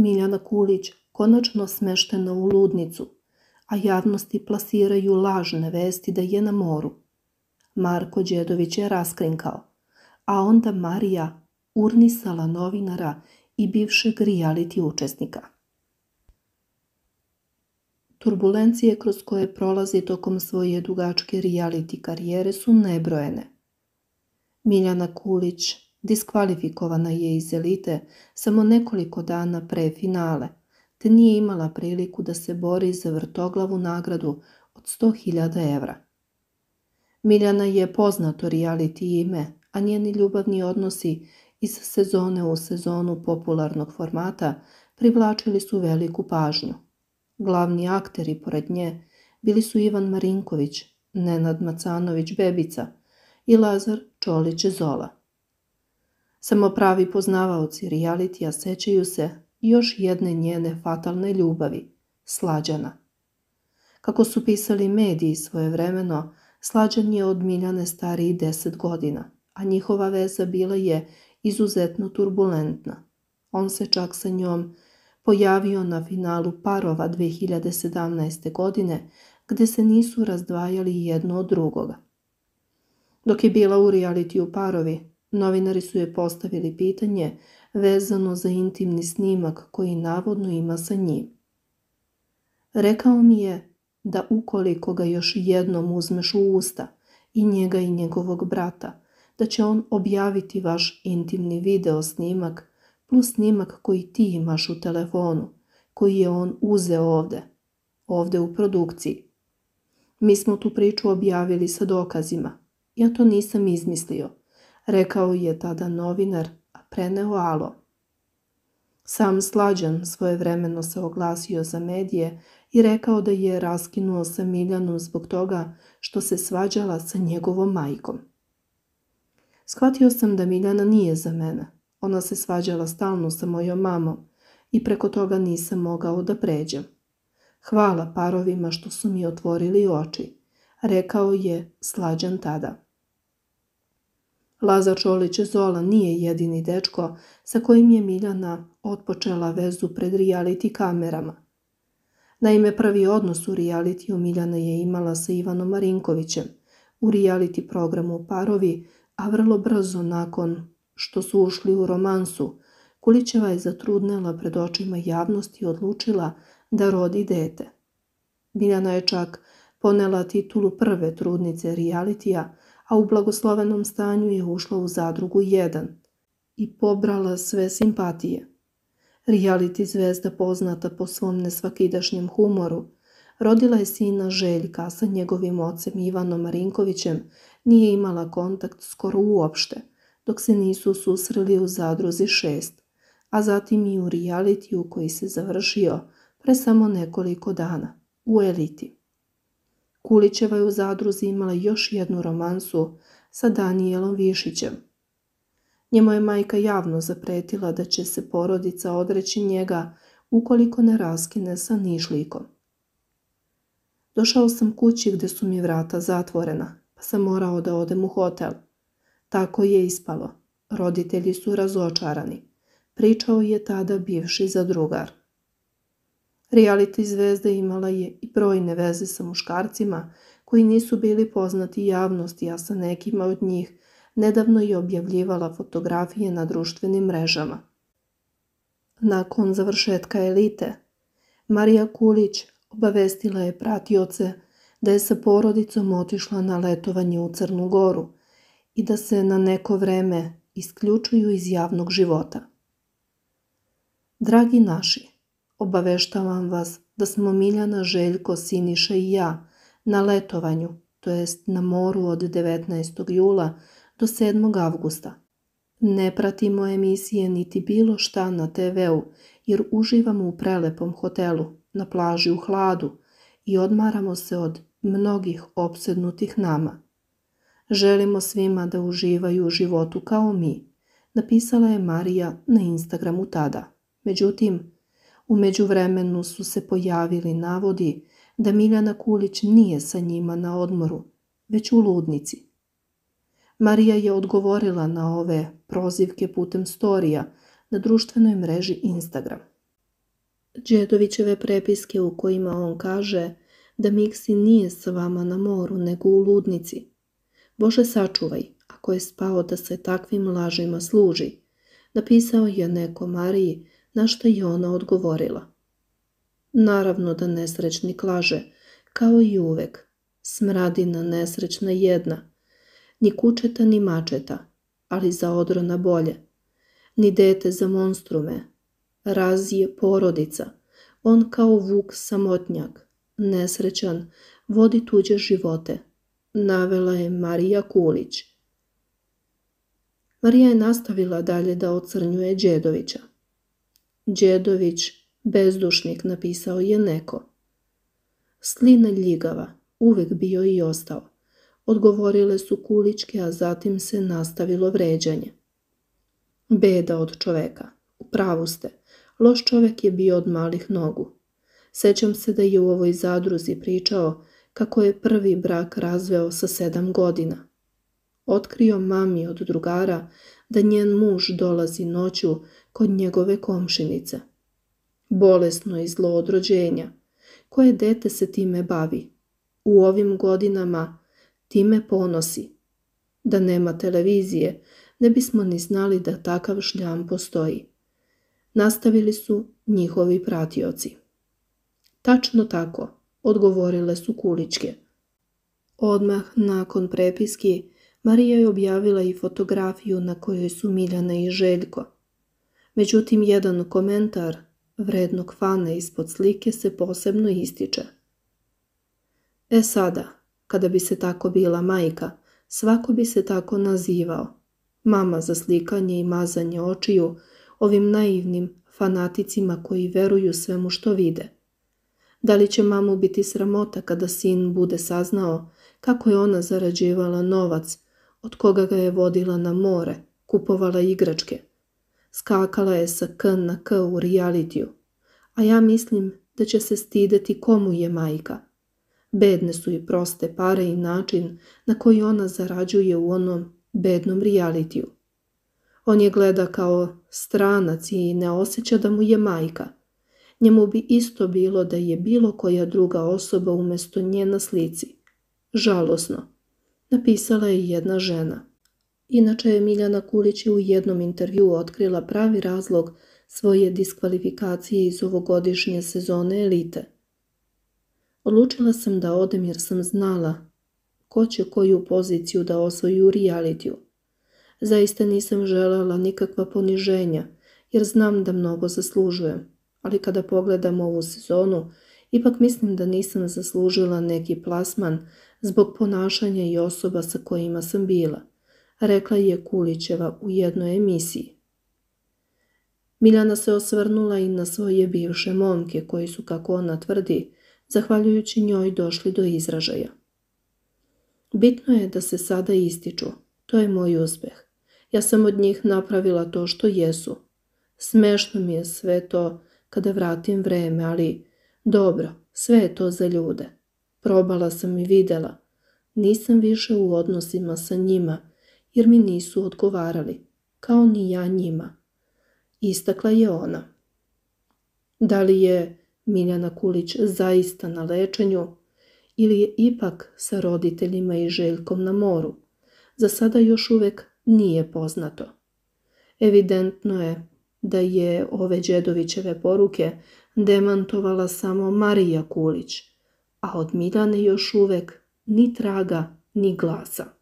Miljana Kulić konačno smeštena u ludnicu, a javnosti plasiraju lažne vesti da je na moru. Marko Đedović je raskrinkao, a onda Marija urnisala novinara i bivšeg reality učesnika. Turbulencije kroz koje prolazi tokom svoje dugačke reality karijere su nebrojene. Miljana Kulić Diskvalifikovana je iz elite samo nekoliko dana pre finale, te nije imala priliku da se bori za vrtoglavu nagradu od 100.000 evra. Miljana je poznato reality ime, a njeni ljubavni odnosi iz sezone u sezonu popularnog formata privlačili su veliku pažnju. Glavni akteri pored nje bili su Ivan Marinković, Nenad Macanović Bebica i Lazar Čolić Zola. Samo pravi poznavaoci realitija sećaju se još jedne njene fatalne ljubavi, Slađana. Kako su pisali mediji svojevremeno, Slađan je od Miljane stariji deset godina, a njihova veza bila je izuzetno turbulentna. On se čak sa njom pojavio na finalu parova 2017. godine, gde se nisu razdvajali jedno od drugoga. Dok je bila u realitiju parovi, Novinari su je postavili pitanje vezano za intimni snimak koji navodno ima sa njim. Rekao mi je da ukoliko ga još jednom uzmeš u usta i njega i njegovog brata, da će on objaviti vaš intimni video snimak plus snimak koji ti imaš u telefonu, koji je on uzeo ovde, ovde u produkciji. Mi smo tu priču objavili sa dokazima. Ja to nisam izmislio rekao je tada novinar, a preneo alo. Sam Slađan svojevremeno se oglasio za medije i rekao da je raskinuo sa Miljanom zbog toga što se svađala sa njegovom majkom. Shvatio sam da Miljana nije za mene. Ona se svađala stalno sa mojom mamom i preko toga nisam mogao da pređem. Hvala parovima što su mi otvorili oči, rekao je Slađan tada. Lazar Čolić Zola nije jedini dečko sa kojim je Miljana otpočela vezu pred reality kamerama. Naime, prvi odnos u realitiju Miljana je imala sa Ivanom Marinkovićem u reality programu Parovi, a vrlo brzo nakon što su ušli u romansu, Kulićeva je zatrudnela pred očima javnosti i odlučila da rodi dete. Miljana je čak ponela titulu prve trudnice realitija, a u blagoslovenom stanju je ušla u zadrugu 1 i pobrala sve simpatije. Reality zvezda poznata po svom nesvakidašnjem humoru, rodila je sina Željka sa njegovim ocem Ivanom Marinkovićem, nije imala kontakt skoro uopšte, dok se nisu susreli u zadruzi 6, a zatim i u u koji se završio pre samo nekoliko dana, u eliti. Kulićeva je u zadruzi imala još jednu romansu sa Danijelom Višićem. Njemu je majka javno zapretila da će se porodica odreći njega ukoliko ne raskine sa nišlikom. Došao sam kući gde su mi vrata zatvorena, pa sam morao da odem u hotel. Tako je ispalo. Roditelji su razočarani. Pričao je tada bivši zadrugar. Reality zvezda imala je i brojne veze sa muškarcima koji nisu bili poznati javnosti, a sa nekima od njih nedavno je objavljivala fotografije na društvenim mrežama. Nakon završetka elite, Marija Kulić obavestila je pratioce da je sa porodicom otišla na letovanje u Crnu Goru i da se na neko vreme isključuju iz javnog života. Dragi naši, Obaveštavam vas da smo Miljana Željko, Siniša i ja na letovanju, to jest na moru od 19. jula do 7. avgusta. Ne pratimo emisije niti bilo šta na TV-u jer uživamo u prelepom hotelu, na plaži u hladu i odmaramo se od mnogih opsednutih nama. Želimo svima da uživaju u životu kao mi, napisala je Marija na Instagramu tada. Međutim, U međuvremenu su se pojavili navodi da Miljana Kulić nije sa njima na odmoru, već u ludnici. Marija je odgovorila na ove prozivke putem storija na društvenoj mreži Instagram. Đedovićeve prepiske u kojima on kaže da Miksi nije sa vama na moru nego u ludnici. Bože sačuvaj, ako je spao da se takvim lažima služi, napisao je neko Mariji na što je ona odgovorila. Naravno da nesrećnik laže, kao i uvek. Smradina nesrećna jedna. Ni kučeta ni mačeta, ali za odrona bolje. Ni dete za monstrume. raz je porodica. On kao vuk samotnjak. Nesrećan, vodi tuđe živote. Navela je Marija Kulić. Marija je nastavila dalje da ocrnjuje Đedovića. Đedović, bezdušnik, napisao je neko. Slina ljigava, uvek bio i ostao. Odgovorile su kuličke, a zatim se nastavilo vređanje. Beda od čoveka. U pravu ste. Loš čovek je bio od malih nogu. Sećam se da je u ovoj zadruzi pričao kako je prvi brak razveo sa sedam godina. Otkrio mami od drugara da njen muž dolazi noću kod njegove komšinice. Bolesno i zlo od rođenja, koje dete se time bavi. U ovim godinama time ponosi. Da nema televizije, ne bismo ni znali da takav šljam postoji. Nastavili su njihovi pratioci. Tačno tako, odgovorile su kuličke. Odmah nakon prepiski, Marija je objavila i fotografiju na kojoj su Miljana i Željko – Međutim, jedan komentar vrednog fana ispod slike se posebno ističe. E sada, kada bi se tako bila majka, svako bi se tako nazivao. Mama za slikanje i mazanje očiju ovim naivnim fanaticima koji veruju svemu što vide. Da li će mamu biti sramota kada sin bude saznao kako je ona zarađivala novac, od koga ga je vodila na more, kupovala igračke, Skakala je sa K na K u realitiju, a ja mislim da će se stideti komu je majka. Bedne su i proste pare i način na koji ona zarađuje u onom bednom realitiju. On je gleda kao stranac i ne osjeća da mu je majka. Njemu bi isto bilo da je bilo koja druga osoba umesto nje na slici. Žalosno, napisala je jedna žena. Inače je Miljana Kulić u jednom intervju otkrila pravi razlog svoje diskvalifikacije iz ovogodišnje sezone elite. Odlučila sam da odem jer sam znala ko će koju poziciju da osvoji u realitiju. Zaista nisam želala nikakva poniženja jer znam da mnogo zaslužujem, ali kada pogledam ovu sezonu ipak mislim da nisam zaslužila neki plasman zbog ponašanja i osoba sa kojima sam bila rekla je Kulićeva u jednoj emisiji. Miljana se osvrnula i na svoje bivše momke koji su, kako ona tvrdi, zahvaljujući njoj došli do izražaja. Bitno je da se sada ističu, to je moj uspeh. Ja sam od njih napravila to što jesu. Smešno mi je sve to kada vratim vreme, ali dobro, sve je to za ljude. Probala sam i videla. Nisam više u odnosima sa njima, jer mi nisu odgovarali, kao ni ja njima. Istakla je ona. Da li je Miljana Kulić zaista na lečenju ili je ipak sa roditeljima i željkom na moru, za sada još uvek nije poznato. Evidentno je da je ove Đedovićeve poruke demantovala samo Marija Kulić, a od Miljane još uvek ni traga ni glasa.